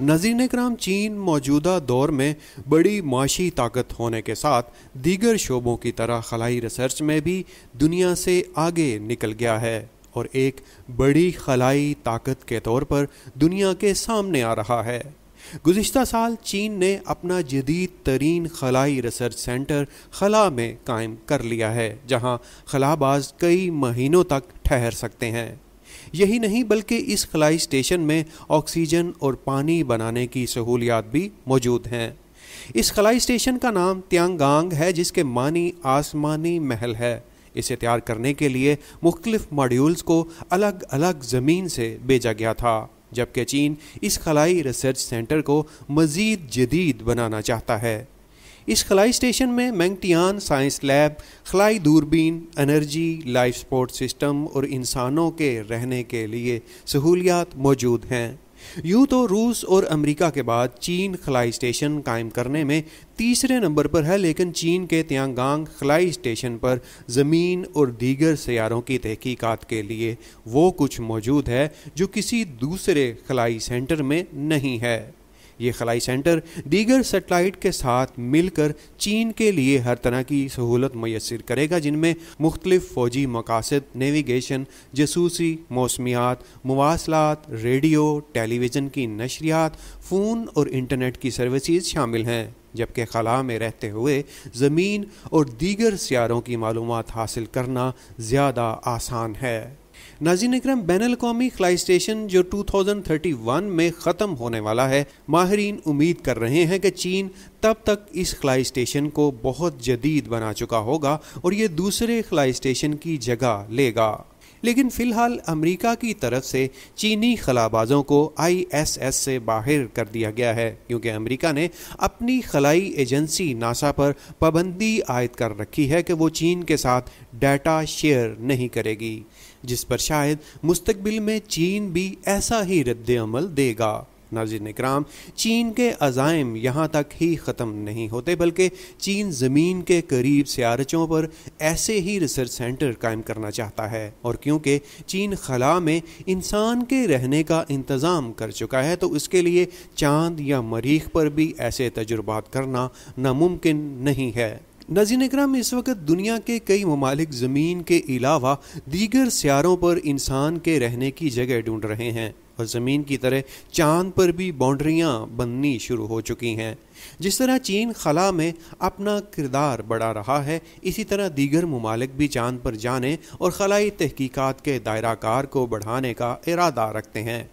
नजीन कराम चीन मौजूदा दौर में बड़ी माशी ताकत होने के साथ दीगर शोबों की तरह खलाई रिसर्च में भी दुनिया से आगे निकल गया है और एक बड़ी खलाई ताकत के तौर पर दुनिया के सामने आ रहा है गुजशत साल चीन ने अपना जदीद तरीन खलाई रिसर्च सेंटर खला में कायम कर लिया है जहां खलाबाज कई महीनों तक ठहर सकते हैं यही नहीं बल्कि इस खलाई स्टेशन में ऑक्सीजन और पानी बनाने की सहूलियात भी मौजूद हैं इस खलाई स्टेशन का नाम त्यांगांग है जिसके मानी आसमानी महल है इसे तैयार करने के लिए मुख्तलिफ मॉड्यूल्स को अलग अलग ज़मीन से भेजा गया था जबकि चीन इस खलाई रिसर्च सेंटर को मज़ीद जदीद बनाना चाहता है इस खलाई स्टेशन में मैंगटियान साइंस लैब खलाई दूरबीन एनर्जी लाइफ सपोर्ट सिस्टम और इंसानों के रहने के लिए सहूलियात मौजूद हैं यूं तो रूस और अमेरिका के बाद चीन खलाई स्टेशन कायम करने में तीसरे नंबर पर है लेकिन चीन के त्यांगांग खलाई स्टेशन पर ज़मीन और दीगर सैारों की तहकीकात के लिए वो कुछ मौजूद है जो किसी दूसरे खलाई सेंटर में नहीं है ये खलाई सेंटर दीगर सेटेलाइट के साथ मिलकर चीन के लिए हर तरह की सहूलत मैसर करेगा जिनमें मुख्तलिफ फौजी मकासद नेविगेशन जसूसी मौसमियात मवासलात रेडियो टेलीविज़न की नशरियात फ़ोन और इंटरनेट की सर्विसज़ शामिल हैं जबकि खला में रहते हुए ज़मीन और दीगर सियारों की मालूम हासिल करना ज़्यादा आसान है नाजिन इक्रम बैन अवी फ्लाई स्टेशन जो 2031 में ख़त्म होने वाला है माहरीन उम्मीद कर रहे हैं कि चीन तब तक इस फ्लाई स्टेशन को बहुत जदीद बना चुका होगा और ये दूसरे फ्लाई स्टेशन की जगह लेगा लेकिन फ़िलहाल अमेरिका की तरफ से चीनी खलाबाजों को आईएसएस से बाहर कर दिया गया है क्योंकि अमेरिका ने अपनी खलाई एजेंसी नासा पर पाबंदी आयद कर रखी है कि वो चीन के साथ डाटा शेयर नहीं करेगी जिस पर शायद मुस्तबिल में चीन भी ऐसा ही रद्द अमल देगा नाजिर कराम चीन के अजायम यहाँ तक ही ख़त्म नहीं होते बल्कि चीन ज़मीन के करीब सियारचों पर ऐसे ही रिसर्च सेंटर कायम करना चाहता है और क्योंकि चीन खला में इंसान के रहने का इंतज़ाम कर चुका है तो उसके लिए चांद या मरीख पर भी ऐसे तजुर्बात करना नामुमकिन नहीं है नाजिन कराम इस वक्त दुनिया के कई ममालिक ज़मीन के अलावा दीगर स्यारों पर इंसान के रहने की जगह ढूंढ रहे हैं और ज़मीन की तरह चांद पर भी बाउंड्रियाँ बननी शुरू हो चुकी हैं जिस तरह चीन खला में अपना किरदार बढ़ा रहा है इसी तरह दीगर ममालिक भी चांद पर जाने और खलाई तहकीक़ात के दायरा कार को बढ़ाने का इरादा रखते हैं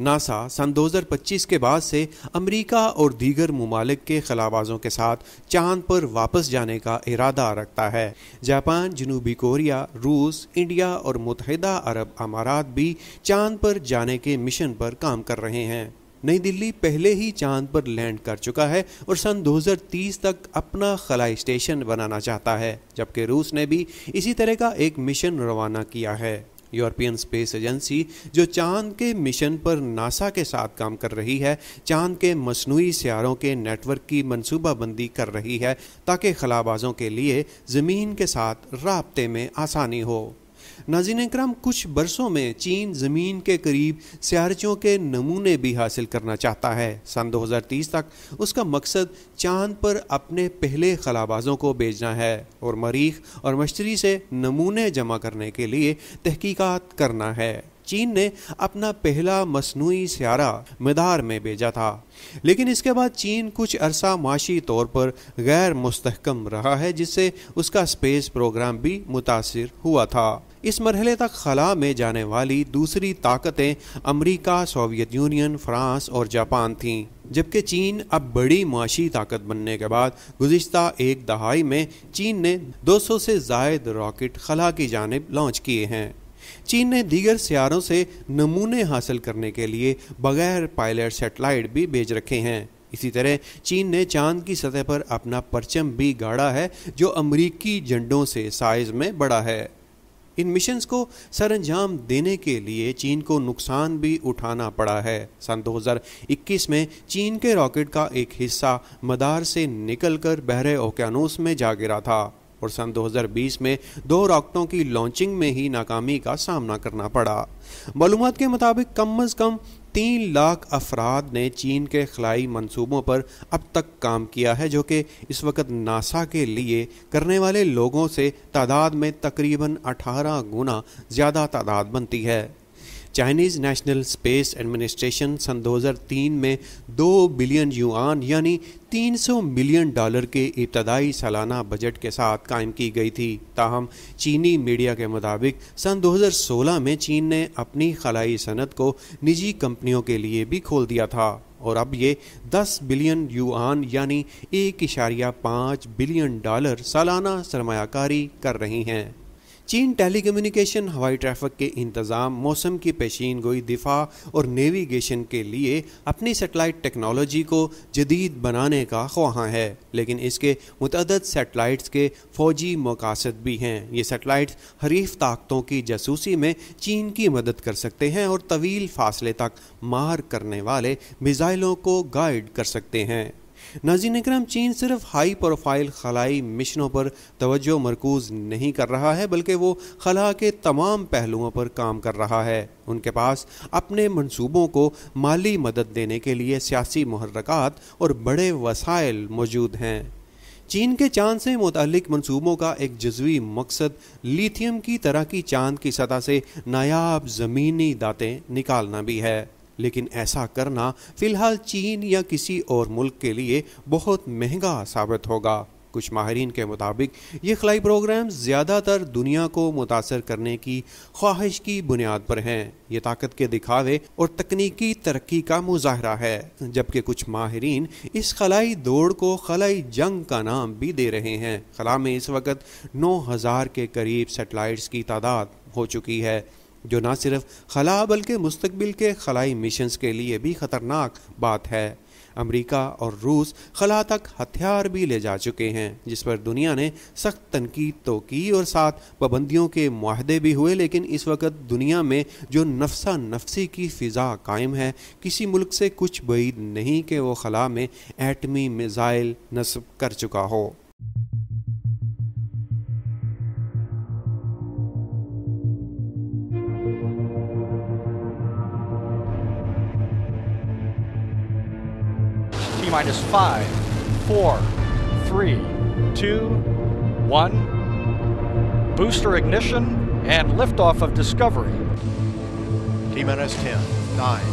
नासा सन 2025 के बाद से अमेरिका और दीगर ममालिक के खलाबाजों के साथ चांद पर वापस जाने का इरादा रखता है जापान जनूबी कोरिया रूस इंडिया और मुतहदा अरब अमारात भी चांद पर जाने के मिशन पर काम कर रहे हैं नई दिल्ली पहले ही चांद पर लैंड कर चुका है और सन 2030 तक अपना खलाई स्टेशन बनाना चाहता है जबकि रूस ने भी इसी तरह का एक मिशन रवाना किया है यूरोपियन स्पेस एजेंसी जो चांद के मिशन पर नासा के साथ काम कर रही है चांद के मसनू सियारों के नेटवर्क की मनसूबाबंदी कर रही है ताकि खलाबाजों के लिए ज़मीन के साथ रबते में आसानी हो नाजिन क्रम कुछ बरसों में चीन ज़मीन के करीब सियारचों के नमूने भी हासिल करना चाहता है सन 2030 तक उसका मकसद चांद पर अपने पहले खलाबाजों को भेजना है और मरीख और मशतरी से नमूने जमा करने के लिए तहकीकात करना है चीन ने अपना पहला मसनू सियारा मदार में भेजा था लेकिन इसके बाद चीन कुछ अरसा माशी तौर पर गैर मुस्तकम रहा है जिससे उसका स्पेस प्रोग्राम भी मुतासर हुआ था इस मरहले तक खला में जाने वाली दूसरी ताकतें अमरीका सोवियत यूनियन फ्रांस और जापान थीं जबकि चीन अब बड़ी माशी ताकत बनने के बाद गुज्त एक दहाई में चीन ने 200 से जायद रॉकेट खला की जानब लॉन्च किए हैं चीन ने दीगर सियारों से नमूने हासिल करने के लिए बगैर पायलट सेटेलाइट भी भेज रखे हैं इसी तरह चीन ने चांद की सतह पर अपना परचम भी गाड़ा है जो अमरीकी झंडों से साइज में बड़ा है इन मिशंस को सरंजाम देने के लिए चीन को नुकसान भी उठाना पड़ा है सन 2021 में चीन के रॉकेट का एक हिस्सा मदार से निकलकर बहरे ओकेानूस में जा गिरा था और सन 2020 में दो रॉकेटों की लॉन्चिंग में ही नाकामी का सामना करना पड़ा मालूम के मुताबिक कम अज कम तीन लाख अफराद ने चीन के खलाई मंसूबों पर अब तक काम किया है जो कि इस वक्त नासा के लिए करने वाले लोगों से तादाद में तकरीबन 18 गुना ज़्यादा तादाद बनती है चाइनीज़ नेशनल स्पेस एडमिनिस्ट्रेशन सन 2003 में दो बिलियन यूआन यानी 300 मिलियन डॉलर के इब्तदाई सालाना बजट के साथ कायम की गई थी ताहम चीनी मीडिया के मुताबिक सन 2016 में चीन ने अपनी खलाई सनत को निजी कंपनियों के लिए भी खोल दिया था और अब ये 10 बिलियन यूआन यानी एक इशारिया पाँच बिलियन डॉलर सालाना सरमाकारी कर रही हैं चीन टेलीकम्युनिकेशन हवाई ट्रैफिक के इंतज़ाम मौसम की पेशीन गोई दिफा और नेविगेशन के लिए अपनी सेटेलाइट टेक्नोलॉजी को जदीद बनाने का ख्वाहा है लेकिन इसके मतद सेटेलाइट्स के फौजी मकासद भी हैं ये सेटेलाइट्स हरीफ ताकतों की जासूसी में चीन की मदद कर सकते हैं और तवील फासले तक मार करने वाले मिज़ाइलों को गाइड कर सकते हैं नाजीन कराम चीन सिर्फ हाई प्रोफाइल खलाई मिशनों पर तोज्जो मरकूज नहीं कर रहा है बल्कि वो खला के तमाम पहलुओं पर काम कर रहा है उनके पास अपने मनसूबों को माली मदद देने के लिए सियासी महरक़ात और बड़े वसाइल मौजूद हैं चीन के चांद से मुतल मनसूबों का एक जजवी मकसद लिथियम की तरह की चांद की सतह से नायाब ज़मीनी दातें निकालना भी है लेकिन ऐसा करना फिलहाल चीन या किसी और मुल्क के लिए बहुत महंगा साबित होगा कुछ माहरीन के मुताबिक ये खलाई प्रोग्राम ज़्यादातर दुनिया को मुतासर करने की ख्वाहिश की बुनियाद पर हैं ये ताकत के दिखावे और तकनीकी तरक्की का मुजाहरा है जबकि कुछ माहरीन इस खलाई दौड़ को खलाई जंग का नाम भी दे रहे हैं खला में इस वक्त नौ हज़ार के करीब सेटेलाइट्स की तादाद हो चुकी है जो ना सिर्फ खला बल्कि मुस्तबिल के खलाई मिशन के लिए भी ख़तरनाक बात है अमरीका और रूस खला तक हथियार भी ले जा चुके हैं जिस पर दुनिया ने सख्त तनकीद तो की और साथ पाबंदियों के माहदे भी हुए लेकिन इस वक्त दुनिया में जो नफसा नफसी की फ़िज़ा कायम है किसी मुल्क से कुछ बैद नहीं कि वो खला में एटमी मिज़ाइल नस्ब कर चुका हो minus 5, 4, 3, 2, 1. Booster ignition and liftoff of Discovery. T-10, 9,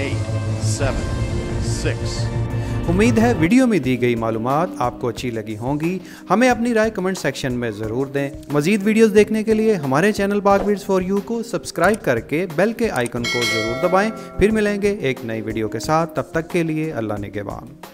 8, 7, 6, उम्मीद है वीडियो में दी गई मालूम आपको अच्छी लगी होंगी हमें अपनी राय कमेंट सेक्शन में ज़रूर दें मजीद वीडियोस देखने के लिए हमारे चैनल बागवीड्स फॉर यू को सब्सक्राइब करके बेल के आइकन को ज़रूर दबाएं फिर मिलेंगे एक नई वीडियो के साथ तब तक के लिए अल्लाह ने